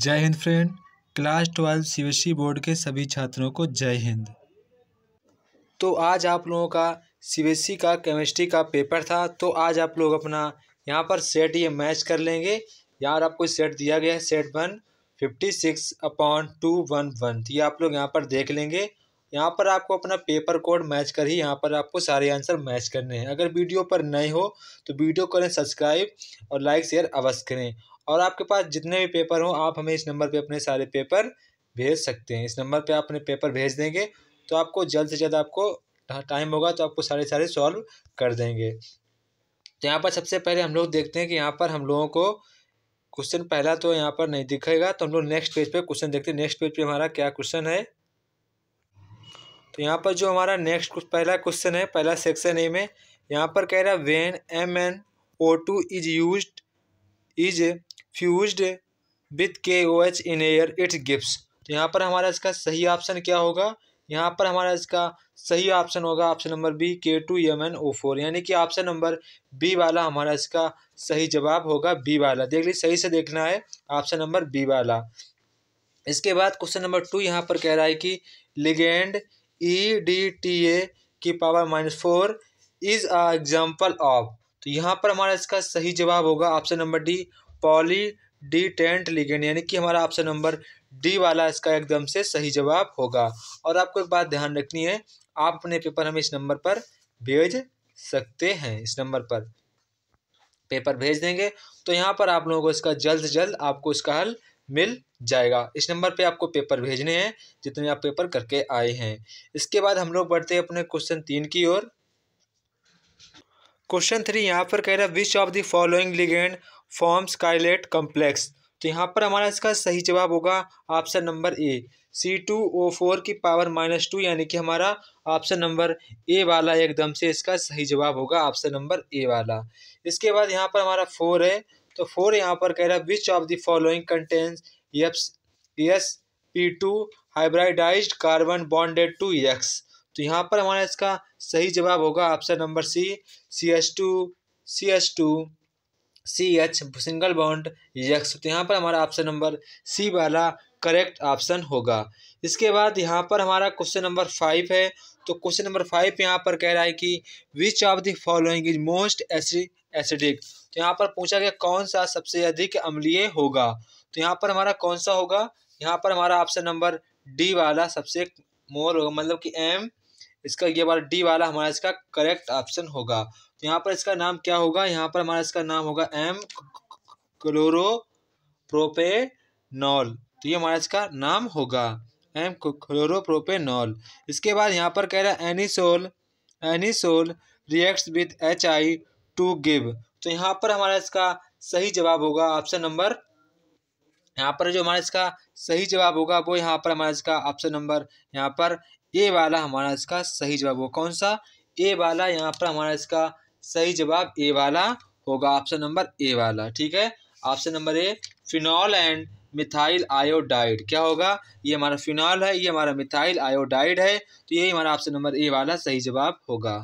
जय Hind friend class twelve CBSE board के सभी छात्रों को जय हिंद तो आज आप लोगों का सीबीएसई का केमिस्ट्री का पेपर था तो आज आप लोग अपना यहाँ पर सेट ये मैच कर लेंगे यहाँ आपको सेट दिया गया है set one fifty six upon two one one तो ये आप लोग यहाँ पर देख लेंगे यहाँ पर आपको अपना पेपर कोड मैच कर ही यहाँ पर आपको सारे आंसर मैच करने हैं अगर वीडियो पर नए हो तो वीडियो करें सब्सक्राइब और लाइक शेयर अवश्य करें और आपके पास जितने भी पेपर हों आप हमें इस नंबर पे अपने सारे पेपर भेज सकते हैं इस नंबर पे आप अपने पेपर भेज देंगे तो आपको जल्द से जल्द आपको टाइम होगा तो आपको सारे सारे सॉल्व कर देंगे तो यहाँ पर सबसे पहले हम लोग देखते हैं कि यहाँ पर हम लोगों को क्वेश्चन पहला तो यहाँ पर नहीं दिखेगा तो हम लोग नेक्स्ट पेज पे क्वेश्चन देखते हैं नेक्स्ट पेज पे हमारा क्या क्वेश्चन है तो यहाँ पर जो हमारा नेक्स्ट पहला क्वेश्चन है पहला सेक्शन ए में यहाँ पर कह रहा है when M N O two is use is fused with K O H in air it's gives तो यहाँ पर हमारा इसका सही ऑप्शन क्या होगा यहाँ पर हमारा इसका सही ऑप्शन होगा option number B K two M N O four यानी कि ऑप्शन नंबर बी वाला हमारा इसका सही जवाब होगा बी वाला देख लीजिए सही से देखना है ऑप्शन नंबर बी वाला इसके बाद क्वेश्चन नंबर टू यहाँ पर कह रहा है कि ligand E D T A की power minus four is a example of तो यहाँ पर हमारा इसका सही जवाब होगा option number D polydentate ligand यानी कि हमारा ऑप्शन नंबर डी वाला इसका एकदम से सही जवाब होगा और आपको एक बात ध्यान रखनी है आप अपने पेपर हमें इस नंबर पर भेज सकते हैं इस नंबर पर पेपर भेज देंगे तो यहाँ पर आप लोगों को इसका जल्द से जल्द आपको इसका हल मिल जाएगा इस नंबर पे आपको पेपर भेजने हैं जितने आप पेपर करके आए हैं इसके बाद हम लोग बढ़ते हैं अपने क्वेश्चन तीन की ओर क्वेश्चन थ्री यहाँ पर कह रहा है which of the following ligand form chelate complex तो यहाँ पर हमारा इसका सही जवाब होगा option number A C two O four की पावर माइनस टू यानी कि हमारा ऑप्शन नंबर ए वाला एकदम से इसका सही जवाब होगा ऑप्शन नंबर ए वाला इसके बाद यहाँ पर हमारा फोर है तो फोर यहाँ पर कह रहा है which of the following contains यप्स S P two hybridised carbon bonded to X तो यहाँ पर हमारा इसका सही जवाब होगा option number C C S two C S two C H single bond X तो यहाँ पर हमारा ऑप्शन नंबर सी वाला करेक्ट ऑप्शन होगा इसके बाद यहाँ पर हमारा क्वेश्चन नंबर फाइव है तो क्वेश्चन नंबर फाइव यहाँ पर कह रहा है कि which of the following is most acidic तो यहाँ पर पूछा गया कौन सा सबसे अधिक अम्लीय होगा तो यहाँ पर हमारा कौन सा होगा यहाँ पर हमारा ऑप्शन नंबर डी वाला सबसे मोर होगा मतलब कि एम इसका ये वाला डी वाला हमारा इसका करेक्ट ऑप्शन होगा तो यहाँ पर इसका नाम क्या होगा यहाँ पर हमारा इसका नाम होगा एम क्लोरो प्रोपेनॉल तो ये हमारा इसका नाम होगा एम क्लोरो प्रोपेनॉल इसके बाद यहाँ पर कह रहा है anisole anisole reacts with H I to give तो यहाँ पर हमारा इसका सही जवाब होगा ऑप्शन नंबर यहाँ पर जो हमारा इसका सही जवाब होगा वो यहाँ पर हमारा इसका ऑप्शन नंबर यहाँ पर ए वाला हमारा इसका सही जवाब होगा कौन सा ए वाला यहाँ पर हमारा इसका सही जवाब ए वाला होगा ऑप्शन नंबर ए वाला ठीक है option number A phenol and methyl iodide क्या होगा ये हमारा फिनॉल है ये हमारा मिथाइल आयोडाइड है तो यही हमारा ऑप्शन नंबर ए वाला सही जवाब होगा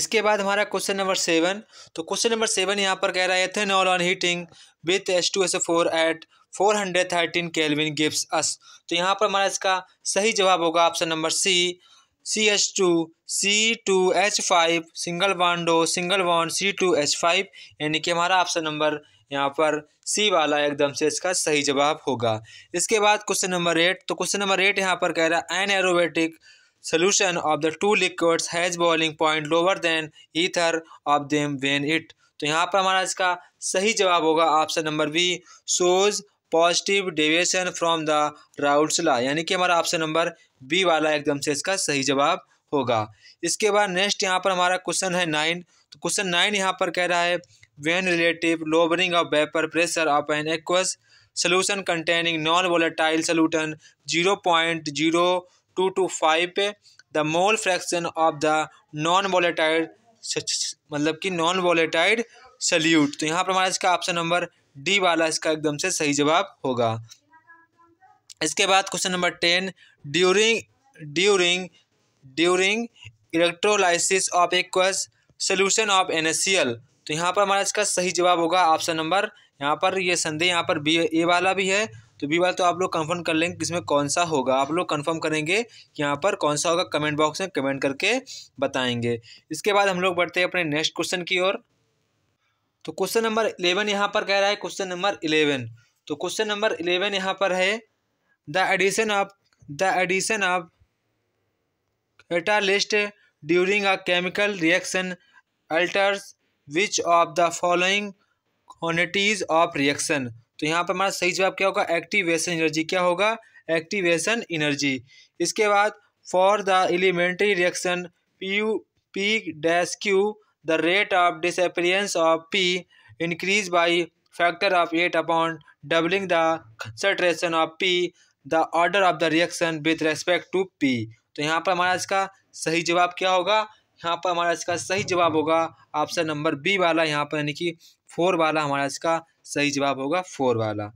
इसके बाद हमारा क्वेश्चन नंबर सेवन तो क्वेश्चन नंबर सेवन यहाँ पर कह रहा है ethanol on heating with H two S four at four hundred thirteen kelvin gives us तो यहाँ पर हमारा इसका सही जवाब होगा option number C C H two C two H five single bond हो single bond C two H five यानी कि हमारा ऑप्शन नंबर यहाँ पर सी वाला एकदम से इसका सही जवाब होगा इसके बाद क्वेश्चन नंबर एट तो क्वेश्चन नंबर एट यहाँ पर कह रहा है an aerobatic solution of the two liquids has boiling point lower than either of them when it तो यहाँ पर हमारा इसका सही जवाब होगा option number B shows positive deviation from the Raoult's law यानी कि हमारा ऑप्शन नंबर बी वाला एकदम से इसका सही जवाब होगा इसके बाद नेक्स्ट यहाँ पर हमारा क्वेश्चन है नाइन तो क्वेश्चन नाइन यहाँ पर कह रहा है when relative lowering of vapour pressure of an aqueous solution containing non volatile solute zero point zero two two five the mole fraction of the non volatile मतलब कि non वोलेटाइड salute तो यहाँ पर हमारा इसका ऑप्शन नंबर डी वाला इसका एकदम से सही जवाब होगा इसके बाद question number ten during during during electrolysis of aqueous solution of an तो यहाँ पर हमारा इसका सही जवाब होगा ऑप्शन नंबर यहाँ पर ये संदेह यहाँ पर बी ए वाला भी है तो बी वाला तो आप लोग कंफर्म कर लेंगे इसमें कौन सा होगा आप लोग कंफर्म करेंगे कि यहाँ पर कौन सा होगा कमेंट बॉक्स में कमेंट करके बताएंगे इसके बाद हम लोग बढ़ते हैं अपने नेक्स्ट क्वेश्चन की ओर तो क्वेश्चन नंबर इलेवन यहाँ पर कह रहा है क्वेश्चन नंबर इलेवन तो क्वेश्चन नंबर इलेवन यहाँ पर है the addition of the addition of catalyst during a chemical reaction alters which of the following quantities of reaction तो यहाँ पर हमारा सही जवाब क्या होगा एक्टिवेशन एनर्जी क्या होगा एक्टिवेशन एनर्जी इसके बाद for the elementary reaction P U P dash Q the rate of disappearance of P increase by factor of eight upon doubling the concentration of P the order of the reaction with respect to P तो यहाँ पर हमारा इसका सही जवाब क्या होगा यहाँ पर हमारा इसका सही जवाब होगा ऑप्शन नंबर बी वाला यहाँ पर यानी कि फोर वाला हमारा इसका सही जवाब होगा फोर वाला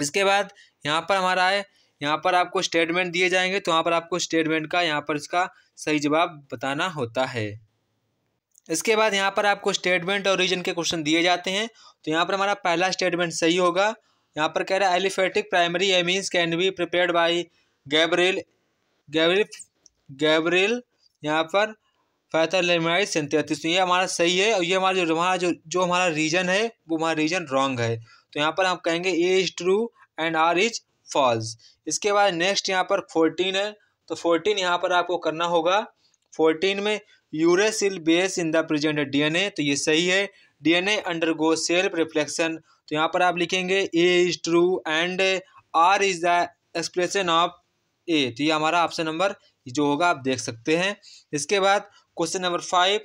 इसके बाद यहाँ पर हमारा है यहाँ पर आपको स्टेटमेंट दिए जाएंगे तो यहाँ पर आपको स्टेटमेंट का यहाँ पर इसका सही जवाब बताना होता है इसके बाद यहाँ पर आपको स्टेटमेंट और रीजन के क्वेश्चन दिए जाते हैं तो यहाँ पर हमारा पहला स्टेटमेंट सही होगा यहाँ पर कह रहा है aliphatic primary amines can be prepare by Gabriel Gabriel Gabriel यहाँ पर फैथरलेमाइड सिंथेटिस तो ये हमारा सही है और ये हमारा जो हमारा जो जो हमारा रीजन है वो हमारा रीजन रॉन्ग है तो यहाँ पर हम कहेंगे A is true and R is false इसके बाद नेक्स्ट यहाँ पर फोर्टीन है तो फोर्टीन यहाँ पर आपको करना होगा फोर्टीन में uracil base in the present DNA तो ये सही है डीएनए अंडरगो सेल्फ रिफ्लेक्शन तो यहाँ पर आप लिखेंगे A is true and R is the expression of A तो ये हमारा ऑप्शन नंबर जो होगा आप देख सकते हैं इसके बाद question number five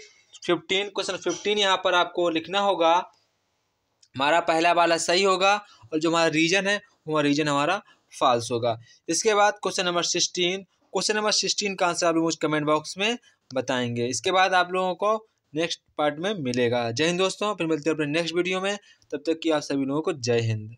fifteen question fifteen यहाँ पर आपको लिखना होगा हमारा पहला वाला सही होगा और जो हमारा रीजन है वो रीजन हमारा फॉल्स होगा इसके बाद question number sixteen question number sixteen का आंसर आप लोग मुझे कमेंट बॉक्स में बताएंगे इसके बाद आप लोगों को नेक्स्ट पार्ट में मिलेगा जय हिंद दोस्तों फिर मिलते हैं अपने नेक्स्ट वीडियो में तब तक कि आप सभी लोगों को जय हिंद